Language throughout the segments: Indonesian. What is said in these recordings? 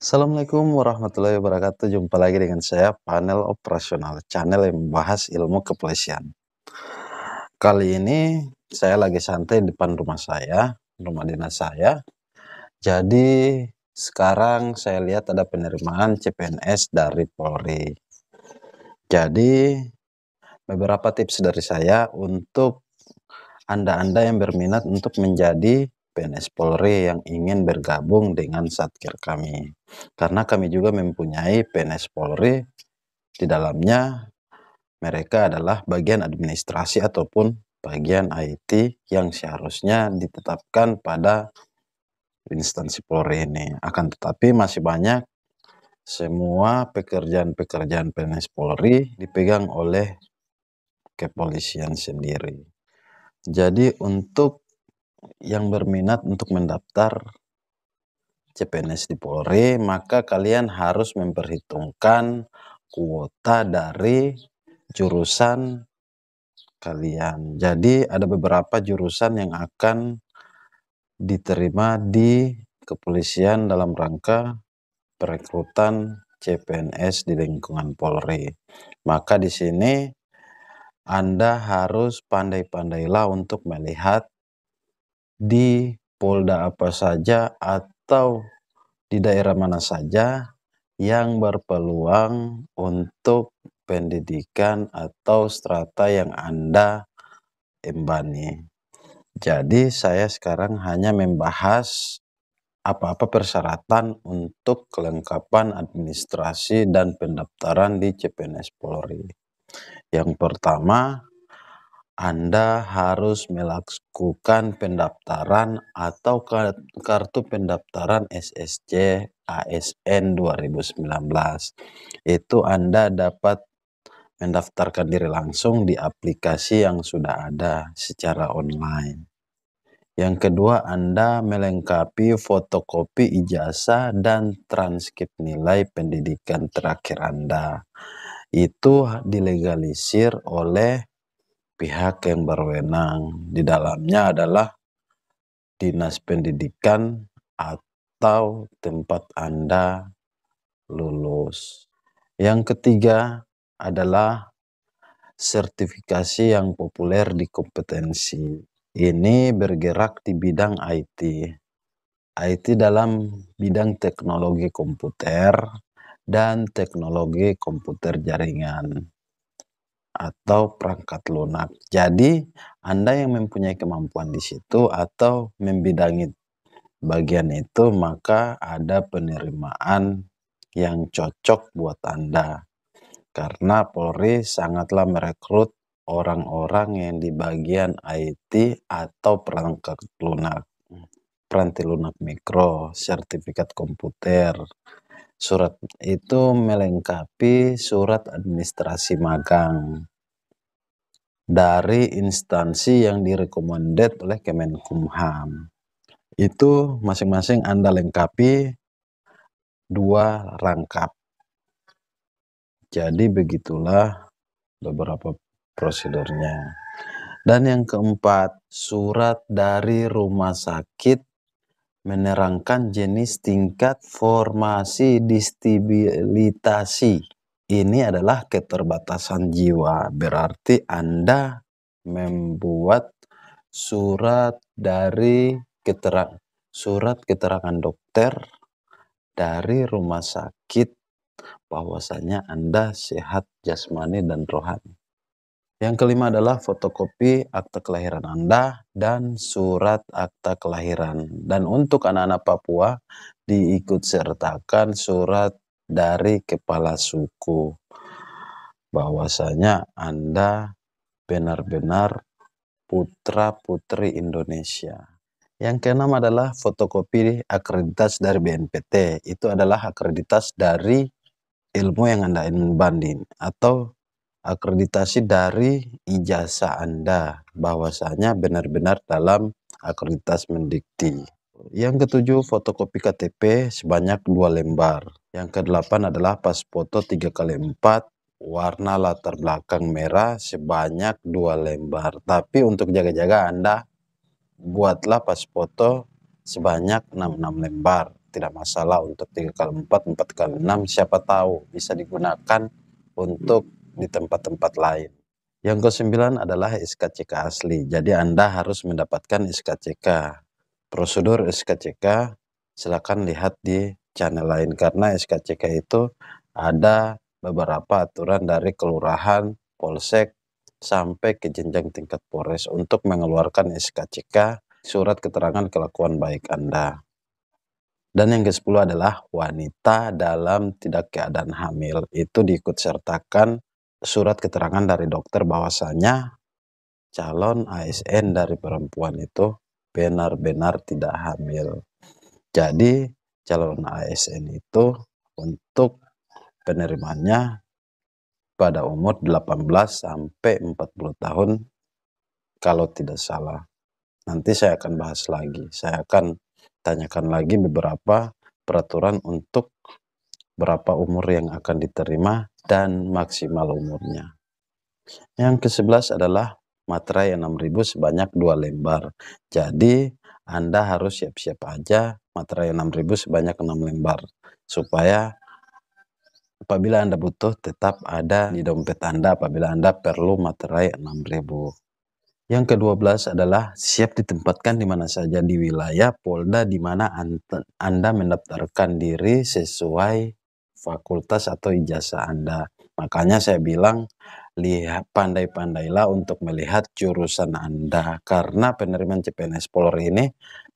Assalamualaikum warahmatullahi wabarakatuh. Jumpa lagi dengan saya, panel operasional, channel yang membahas ilmu kepolisian. Kali ini saya lagi santai di depan rumah saya, rumah dinas saya. Jadi sekarang saya lihat ada penerimaan CPNS dari Polri. Jadi beberapa tips dari saya untuk Anda-Anda yang berminat untuk menjadi PNS Polri yang ingin bergabung dengan Satker kami. Karena kami juga mempunyai PNS Polri di dalamnya mereka adalah bagian administrasi ataupun bagian IT yang seharusnya ditetapkan pada instansi Polri ini. Akan tetapi masih banyak semua pekerjaan-pekerjaan PNS Polri dipegang oleh kepolisian sendiri. Jadi untuk yang berminat untuk mendaftar CPNS di Polri, maka kalian harus memperhitungkan kuota dari jurusan kalian. Jadi ada beberapa jurusan yang akan diterima di kepolisian dalam rangka perekrutan CPNS di lingkungan Polri. Maka di sini Anda harus pandai-pandailah untuk melihat di polda apa saja atau di daerah mana saja yang berpeluang untuk pendidikan atau strata yang Anda embani. Jadi saya sekarang hanya membahas apa-apa persyaratan untuk kelengkapan administrasi dan pendaftaran di CPNS Polri. Yang pertama, anda harus melakukan pendaftaran atau kartu pendaftaran SSC ASN 2019. Itu Anda dapat mendaftarkan diri langsung di aplikasi yang sudah ada secara online. Yang kedua, Anda melengkapi fotokopi ijazah dan transkrip nilai pendidikan terakhir Anda. Itu dilegalisir oleh pihak yang berwenang di dalamnya adalah dinas pendidikan atau tempat Anda lulus. Yang ketiga adalah sertifikasi yang populer di kompetensi. Ini bergerak di bidang IT. IT dalam bidang teknologi komputer dan teknologi komputer jaringan atau perangkat lunak. Jadi, Anda yang mempunyai kemampuan di situ atau membidangi bagian itu, maka ada penerimaan yang cocok buat Anda. Karena Polri sangatlah merekrut orang-orang yang di bagian IT atau perangkat lunak, peranti lunak mikro, sertifikat komputer, Surat itu melengkapi surat administrasi magang dari instansi yang direkomended oleh Kemenkumham. Itu masing-masing Anda lengkapi dua rangkap. Jadi begitulah beberapa prosedurnya. Dan yang keempat, surat dari rumah sakit menerangkan jenis tingkat formasi distibilitasi. Ini adalah keterbatasan jiwa, berarti Anda membuat surat dari keterang surat keterangan dokter dari rumah sakit bahwasanya Anda sehat jasmani dan rohani. Yang kelima adalah fotokopi akta kelahiran Anda dan surat akta kelahiran. Dan untuk anak-anak Papua diikut sertakan surat dari kepala suku bahwasanya Anda benar-benar putra-putri Indonesia. Yang keenam adalah fotokopi akreditas dari BNPT. Itu adalah akreditas dari ilmu yang Anda ingin banding atau akreditasi dari ijazah Anda bahwasanya benar-benar dalam akreditas mendikti. Yang ketujuh, fotokopi KTP sebanyak dua lembar. Yang kedelapan adalah pas foto 3 kali 4 warna latar belakang merah sebanyak dua lembar. Tapi untuk jaga-jaga Anda buatlah pas foto sebanyak 66 lembar. Tidak masalah untuk 3 kali 4, 4 kali 6 siapa tahu bisa digunakan untuk di tempat-tempat lain. Yang kesembilan adalah SKCK asli. Jadi Anda harus mendapatkan SKCK. Prosedur SKCK silakan lihat di channel lain karena SKCK itu ada beberapa aturan dari kelurahan, polsek sampai ke jenjang tingkat Polres untuk mengeluarkan SKCK surat keterangan kelakuan baik Anda. Dan yang ke-10 adalah wanita dalam tidak keadaan hamil itu diikut sertakan surat keterangan dari dokter bahwasanya calon ASN dari perempuan itu benar-benar tidak hamil. Jadi calon ASN itu untuk penerimaannya pada umur 18 sampai 40 tahun kalau tidak salah. Nanti saya akan bahas lagi. Saya akan tanyakan lagi beberapa peraturan untuk berapa umur yang akan diterima dan maksimal umurnya. Yang ke-11 adalah materai 6000 sebanyak dua lembar. Jadi Anda harus siap-siap aja materai 6000 sebanyak 6 lembar supaya apabila Anda butuh tetap ada di dompet Anda apabila Anda perlu materai 6000. Yang ke-12 adalah siap ditempatkan di mana saja di wilayah Polda di mana Anda mendaftarkan diri sesuai fakultas atau ijazah Anda. Makanya saya bilang lihat pandai-pandailah untuk melihat jurusan Anda karena penerimaan CPNS Polri ini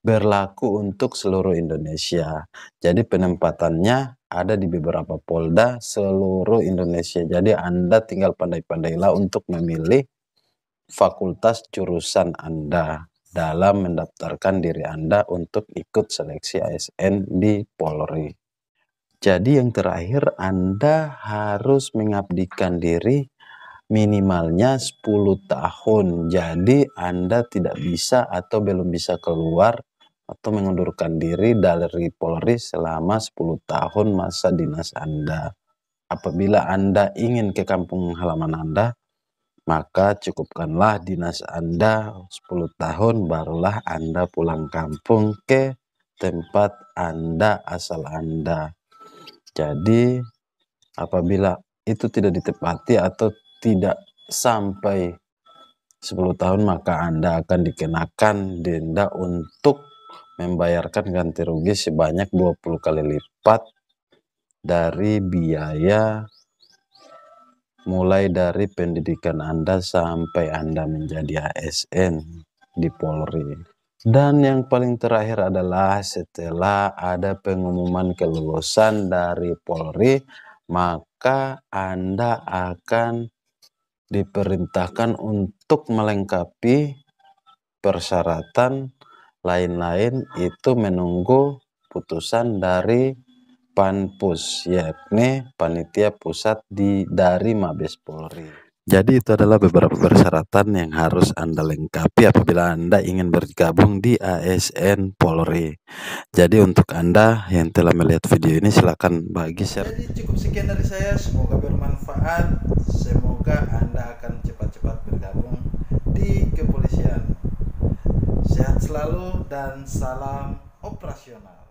berlaku untuk seluruh Indonesia. Jadi penempatannya ada di beberapa polda seluruh Indonesia. Jadi Anda tinggal pandai-pandailah untuk memilih fakultas jurusan Anda dalam mendaftarkan diri Anda untuk ikut seleksi ASN di Polri. Jadi yang terakhir Anda harus mengabdikan diri minimalnya 10 tahun. Jadi Anda tidak bisa atau belum bisa keluar atau mengundurkan diri dari Polri selama 10 tahun masa dinas Anda. Apabila Anda ingin ke kampung halaman Anda, maka cukupkanlah dinas Anda 10 tahun barulah Anda pulang kampung ke tempat Anda asal Anda. Jadi apabila itu tidak ditepati atau tidak sampai 10 tahun maka Anda akan dikenakan denda untuk membayarkan ganti rugi sebanyak 20 kali lipat dari biaya mulai dari pendidikan Anda sampai Anda menjadi ASN di Polri. Dan yang paling terakhir adalah setelah ada pengumuman kelulusan dari Polri, maka Anda akan diperintahkan untuk melengkapi persyaratan lain-lain itu menunggu putusan dari Panpus yakni panitia pusat di dari Mabes Polri. Jadi itu adalah beberapa persyaratan yang harus Anda lengkapi apabila Anda ingin bergabung di ASN Polri. Jadi untuk Anda yang telah melihat video ini silakan bagi share. Jadi cukup sekian dari saya, semoga bermanfaat. Semoga Anda akan cepat-cepat bergabung di kepolisian. Sehat selalu dan salam operasional.